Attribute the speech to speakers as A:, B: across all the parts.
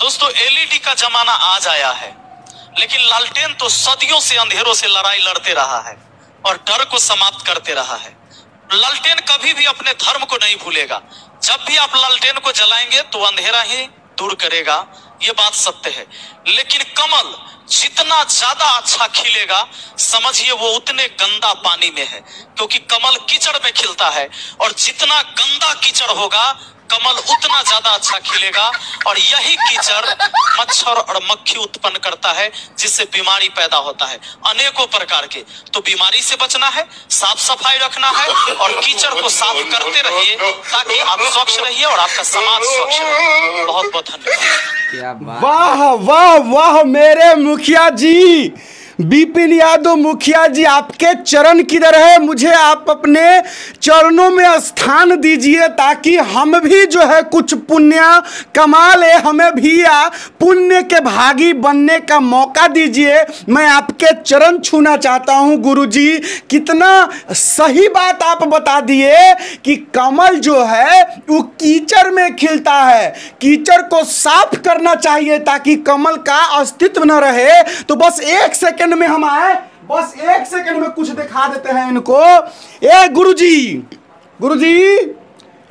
A: दोस्तों LED e का जमाना आज आया है लेकिन लालटेन तो सदियों से अंधेरों से लड़ाई लड़ते रहा है और डर को समाप्त करते रहा है लालटेन कभी भी अपने धर्म को नहीं भूलेगा जब भी आप लालटेन को जलाएंगे तो अंधेरा ही दूर करेगा ये बात सत्य है लेकिन कमल जितना ज्यादा अच्छा खिलेगा समझिए वो उतने गंदा पानी में है क्योंकि कमल कीचड़ में खिलता है और जितना गंदा कीचड़ होगा कमल उतना ज्यादा अच्छा खिलेगा और यही कीचड़ मच्छर और मक्खी उत्पन्न करता है जिससे बीमारी पैदा होता है अनेकों प्रकार के तो बीमारी से बचना है साफ सफाई रखना है और कीचड़ को साफ करते रहिए ताकि आप स्वच्छ रहिए और आपका समाज स्वच्छ रहे बहुत बहुत धन्यवाद वाह वाह वाह मेरे मुखिया जी बीपिन यादव मुखिया जी आपके चरण किधर है मुझे आप अपने चरणों में स्थान दीजिए ताकि हम भी जो है कुछ पुण्य कमा ले हमें भी या पुण्य के भागी बनने का मौका दीजिए मैं आपके चरण छूना चाहता हूँ गुरु जी कितना सही बात आप बता दिए कि कमल जो है वो कीचड़ में खिलता है कीचड़ को साफ करना चाहिए ताकि कमल का अस्तित्व न रहे तो बस एक सेकेंड सेकंड में हम आए बस एक सेकंड में कुछ दिखा देते हैं इनको ए गुरुजी गुरुजी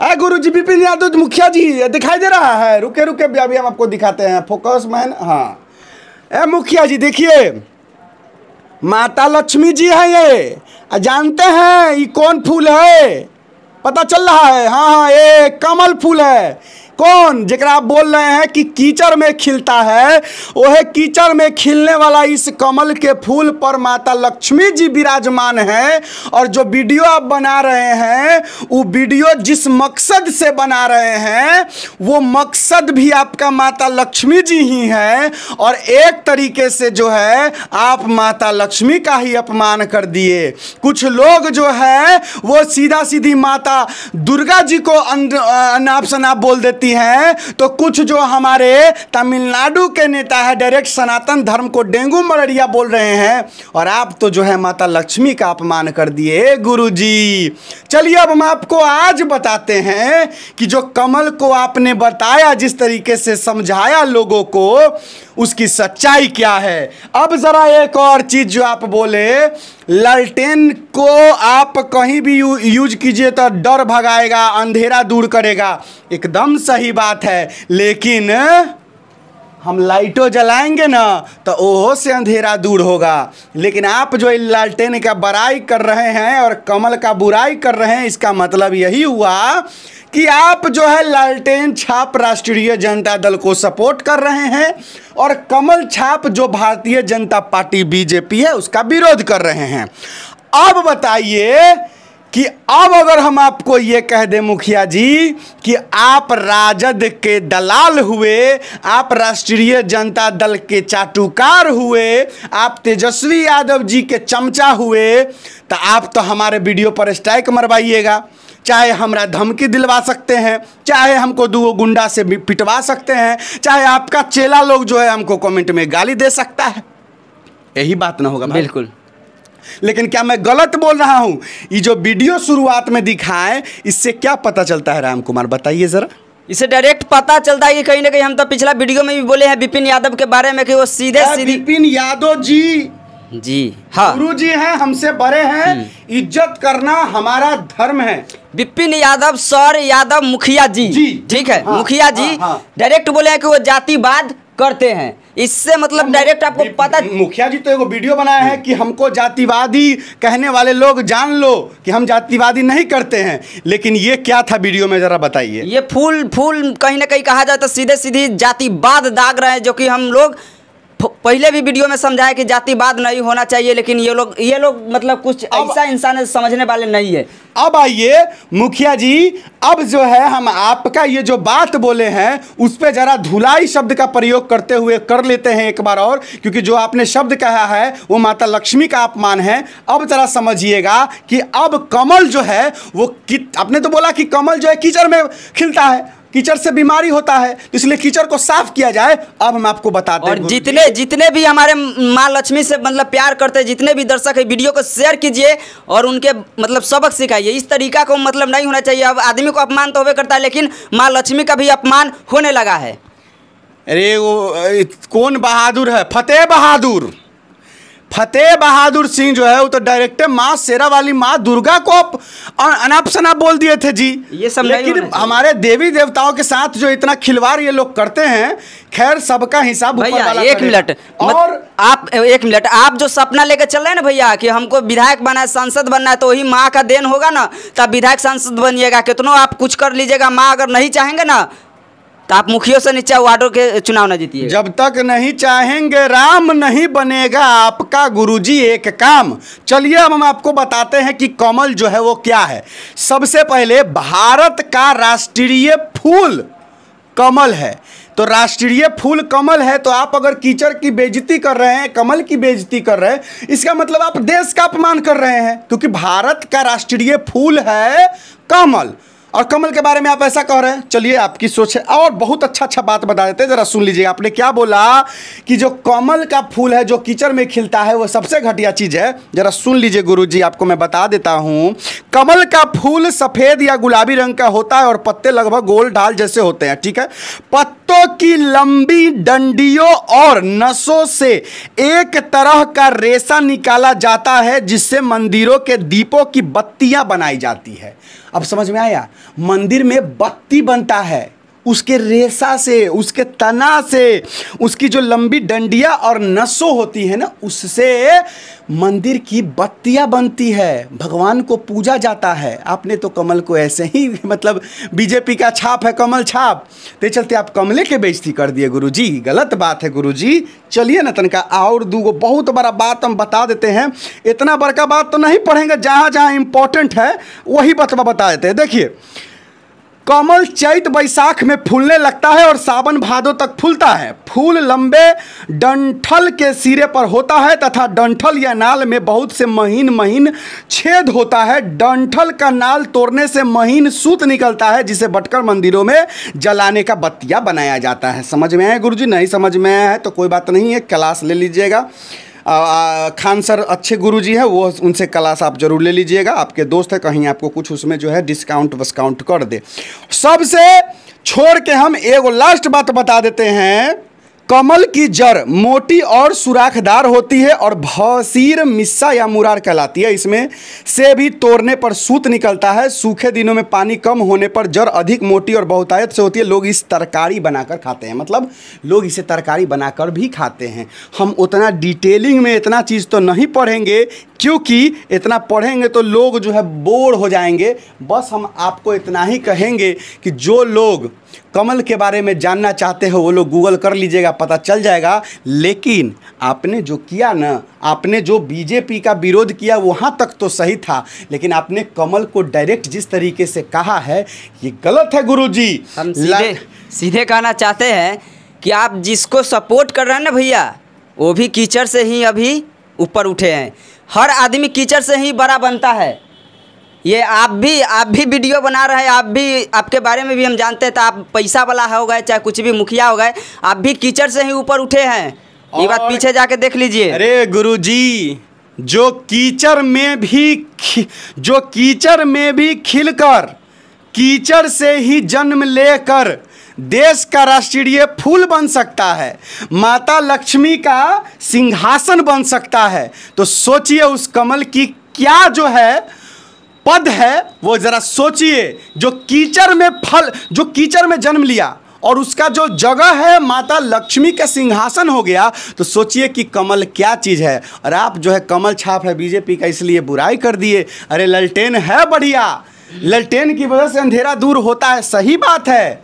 A: ए गुरु जी बिपिन यादव मुखिया जी दिखाई दे रहा है रुके रुके भी अभी हम आपको दिखाते हैं फोकस मैन हाँ ए मुखिया जी देखिए माता लक्ष्मी जी है ये जानते हैं ये कौन फूल है पता चल रहा है हाँ हाँ ये कमल फूल है कौन जरा बोल रहे हैं कि कीचड़ में खिलता है वह कीचड़ में खिलने वाला इस कमल के फूल पर माता लक्ष्मी जी विराजमान है और जो वीडियो आप बना रहे हैं वो वीडियो जिस मकसद से बना रहे हैं वो मकसद भी आपका माता लक्ष्मी जी ही है और एक तरीके से जो है आप माता लक्ष्मी का ही अपमान कर दिए कुछ लोग जो है वो सीधा सीधी माता दुर्गा जी को अनाप शनाप बोल देती होती हैं तो कुछ जो हमारे तमिलनाडु के नेता है डायरेक्ट सनातन धर्म को डेंगू मलेरिया बोल रहे हैं और आप तो जो है माता लक्ष्मी का अपमान कर दिए गुरु जी चलिए अब हम आपको आज बताते हैं कि जो कमल को आपने बताया जिस तरीके से समझाया लोगों को उसकी सच्चाई क्या है अब ज़रा एक और चीज़ जो आप बोले लालटेन को आप कहीं भी यू, यूज कीजिए तो डर भगाएगा अंधेरा दूर करेगा एकदम सही बात है लेकिन हम लाइटों जलाएंगे ना तो ओहो से अंधेरा दूर होगा लेकिन आप जो लालटेन का बराई कर रहे हैं और कमल का बुराई कर रहे हैं इसका मतलब यही हुआ कि आप जो है लालटेन छाप राष्ट्रीय जनता दल को सपोर्ट कर रहे हैं और कमल छाप जो भारतीय जनता पार्टी बीजेपी है उसका विरोध कर रहे हैं अब बताइए कि अब अगर हम आपको ये कह दें मुखिया जी कि आप राजद के दलाल हुए आप राष्ट्रीय जनता दल के चाटुकार हुए आप तेजस्वी यादव जी के चमचा हुए तो आप तो हमारे वीडियो पर स्ट्राइक मरवाइएगा चाहे हमरा धमकी दिलवा सकते हैं चाहे हमको दो गुंडा से पिटवा सकते हैं चाहे आपका चेला लोग जो है हमको कमेंट में गाली दे सकता है यही बात ना होगा बिल्कुल लेकिन क्या मैं गलत बोल रहा हूँ ये जो वीडियो शुरुआत में दिखाए इससे क्या पता चलता है राम कुमार बताइए ज़रा
B: इसे डायरेक्ट पता चलता है कि कहीं ना कहीं हम तो पिछला वीडियो में भी बोले हैं विपिन यादव के बारे में कि वो सीधे सीधे विपिन यादव जी जी हाँ गुरु जी है हमसे बड़े हैं हम्म। इज्जत करना हमारा धर्म है विपिन यादव सौर यादव मुखिया जी जी ठीक है हाँ, मुखिया जी हाँ, हाँ। डायरेक्ट बोले हैं कि वो
A: जातिवाद करते हैं इससे मतलब डायरेक्ट आपको पता मुखिया जी तो एक वीडियो बनाया है कि हमको जातिवादी कहने वाले लोग जान लो कि हम जातिवादी नहीं करते हैं लेकिन ये क्या था वीडियो में जरा बताइए
B: ये फूल फूल कहीं ना कहीं कहा जाए तो सीधे सीधे जातिवाद दाग रहे हैं जो कि हम लोग पहले भी वीडियो में समझाया कि जातिवाद नहीं होना चाहिए लेकिन ये लोग ये लोग मतलब कुछ ऐसा इंसान समझने वाले नहीं है
A: अब आइए मुखिया जी अब जो है हम आपका ये जो बात बोले हैं उस पर जरा धुलाई शब्द का प्रयोग करते हुए कर लेते हैं एक बार और क्योंकि जो आपने शब्द कहा है वो माता लक्ष्मी का अपमान है अब जरा समझिएगा कि अब कमल जो है वो कि आपने तो बोला कि कमल जो है कीचड़ में खिलता है कीचड़ से बीमारी होता है तो इसलिए कीचड़ को साफ किया जाए अब हम आपको बता हैं जितने जितने भी हमारे माँ लक्ष्मी से मतलब प्यार करते
B: हैं जितने भी दर्शक है वीडियो को शेयर कीजिए और उनके मतलब सबक सिखाइए इस तरीका को मतलब नहीं होना चाहिए अब आदमी को अपमान तो होवे करता है लेकिन माँ लक्ष्मी का भी अपमान होने लगा है
A: अरे वो कौन बहादुर है फतेह बहादुर फतेह बहादुर सिंह जो है वो तो डायरेक्टर माँ शेरा वाली माँ दुर्गा को अनाप शनाप बोल दिए थे जी ये सब लेकिन हमारे देवी देवताओं के साथ जो इतना खिलवाड़ ये लोग करते हैं खैर सबका हिसाब भैया एक मिनट और आप एक मिनट आप जो सपना
B: लेकर चल रहे हैं ना भैया कि हमको विधायक बनना है सांसद बनना है तो वही माँ का देन होगा ना तब विधायक सांसद बनिएगा कितनों आप कुछ कर लीजिएगा माँ अगर नहीं चाहेंगे ना
A: तो आप मुखियों से नीचे वार्डों के चुनाव न जीतिए जब तक नहीं चाहेंगे राम नहीं बनेगा आपका गुरुजी एक काम चलिए अब हम आपको बताते हैं कि कमल जो है वो क्या है सबसे पहले भारत का राष्ट्रीय फूल कमल है तो राष्ट्रीय फूल कमल है तो आप अगर कीचड़ की बेजती कर रहे हैं कमल की बेजती कर रहे हैं इसका मतलब आप देश का अपमान कर रहे हैं क्योंकि भारत का राष्ट्रीय फूल है कमल और कमल के बारे में आप ऐसा कह रहे हैं चलिए आपकी सोच है और बहुत अच्छा अच्छा बात बता देते हैं ज़रा सुन लीजिए आपने क्या बोला कि जो कमल का फूल है जो कीचड़ में खिलता है वो सबसे घटिया चीज़ है ज़रा सुन लीजिए गुरु जी आपको मैं बता देता हूँ कमल का फूल सफ़ेद या गुलाबी रंग का होता है और पत्ते लगभग गोल ढाल जैसे होते हैं ठीक है पत्ते हाथों की लंबी डंडियों और नसों से एक तरह का रेशा निकाला जाता है जिससे मंदिरों के दीपों की बत्तियां बनाई जाती है अब समझ में आया मंदिर में बत्ती बनता है उसके रेशा से उसके तना से उसकी जो लंबी डंडिया और नसों होती है ना उससे मंदिर की बत्तियाँ बनती है भगवान को पूजा जाता है आपने तो कमल को ऐसे ही मतलब बीजेपी का छाप है कमल छाप तो चलते आप कमले के बेइज्जती कर दिए गुरु जी गलत बात है गुरु जी चलिए ना तनका और दूगो बहुत बड़ा बात हम बता देते हैं इतना बड़का बात तो नहीं पढ़ेंगे जहाँ जहाँ इम्पोर्टेंट है वही बतवा बता देते हैं देखिए कमल चैत बैसाख में फूलने लगता है और सावन भादो तक फूलता है फूल लंबे डंठल के सिरे पर होता है तथा डंठल या नाल में बहुत से महीन महीन छेद होता है डंठल का नाल तोड़ने से महीन सूत निकलता है जिसे बटकर मंदिरों में जलाने का बत्तिया बनाया जाता है समझ में आए गुरु जी नहीं समझ में आया है तो कोई बात नहीं है क्लास ले लीजिएगा खान सर अच्छे गुरु जी हैं वो उनसे क्लास आप जरूर ले लीजिएगा आपके दोस्त है कहीं आपको कुछ उसमें जो है डिस्काउंट वस्काउंट कर दे सबसे छोड़ के हम एगो लास्ट बात बता देते हैं कमल की जड़ मोटी और सुराखदार होती है और भसीर मिस्सा या मुरार कहलाती है इसमें से भी तोड़ने पर सूत निकलता है सूखे दिनों में पानी कम होने पर जड़ अधिक मोटी और बहुतायत से होती है लोग इस तरकारी बनाकर खाते हैं मतलब लोग इसे तरकारी बनाकर भी खाते हैं हम उतना डिटेलिंग में इतना चीज़ तो नहीं पढ़ेंगे क्योंकि इतना पढ़ेंगे तो लोग जो है बोर हो जाएंगे बस हम आपको इतना ही कहेंगे कि जो लोग कमल के बारे में जानना चाहते हो वो लोग गूगल कर लीजिएगा पता चल जाएगा लेकिन आपने जो किया ना आपने जो बीजेपी का विरोध किया वहाँ तक तो सही था लेकिन आपने कमल को डायरेक्ट जिस तरीके से कहा है ये गलत है गुरु जी हम सीधे
B: सीधे कहना चाहते हैं कि आप जिसको सपोर्ट कर रहे हैं ना भैया वो भी कीचड़ से ही अभी ऊपर उठे हैं हर आदमी कीचड़ से ही बड़ा बनता है ये आप भी आप भी वीडियो बना रहे हैं आप भी आपके बारे में भी हम जानते हैं तो आप पैसा वाला हो गए चाहे कुछ भी मुखिया हो गए आप भी कीचड़ से ही ऊपर उठे हैं ये बात पीछे जाके देख लीजिए अरे गुरुजी
A: जो कीचड़ में भी जो कीचड़ में भी खिलकर कीचड़ से ही जन्म लेकर देश का राष्ट्रीय फूल बन सकता है माता लक्ष्मी का सिंहासन बन सकता है तो सोचिए उस कमल की क्या जो है पद है वो जरा सोचिए जो कीचड़ में फल जो कीचड़ में जन्म लिया और उसका जो जगह है माता लक्ष्मी का सिंहासन हो गया तो सोचिए कि कमल क्या चीज़ है और आप जो है कमल छाप है बीजेपी का इसलिए बुराई कर दिए अरे ललटेन है बढ़िया ललटेन की वजह से अंधेरा दूर होता है सही बात है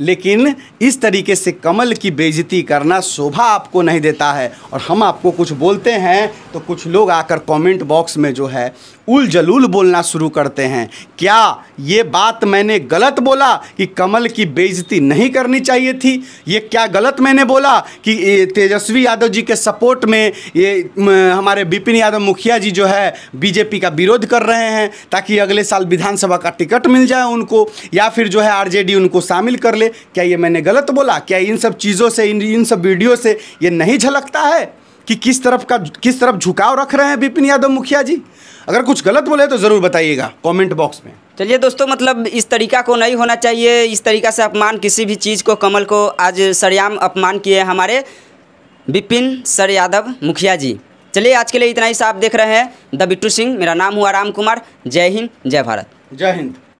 A: लेकिन इस तरीके से कमल की बेइज्जती करना शोभा आपको नहीं देता है और हम आपको कुछ बोलते हैं तो कुछ लोग आकर कमेंट बॉक्स में जो है उल जलूल बोलना शुरू करते हैं क्या ये बात मैंने गलत बोला कि कमल की बेइज्जती नहीं करनी चाहिए थी ये क्या गलत मैंने बोला कि तेजस्वी यादव जी के सपोर्ट में ये हमारे बिपिन यादव मुखिया जी जो है बीजेपी का विरोध कर रहे हैं ताकि अगले साल विधानसभा का टिकट मिल जाए उनको या फिर जो है आर उनको शामिल कर ले निकले क्या ये मैंने गलत बोला क्या इन सब चीज़ों से इन इन सब वीडियो से ये नहीं झलकता है कि किस तरफ का किस तरफ झुकाव रख रहे हैं विपिन यादव मुखिया जी अगर कुछ गलत बोले तो ज़रूर बताइएगा कमेंट बॉक्स में चलिए दोस्तों
B: मतलब इस तरीका को नहीं होना चाहिए इस तरीका से अपमान किसी भी चीज़ को कमल को आज सरयाम अपमान किए हमारे विपिन सर यादव मुखिया जी चलिए आज के लिए इतना ही साफ देख रहे हैं द बिट्टू सिंह मेरा नाम हुआ राम कुमार जय हिंद जय भारत
A: जय हिंद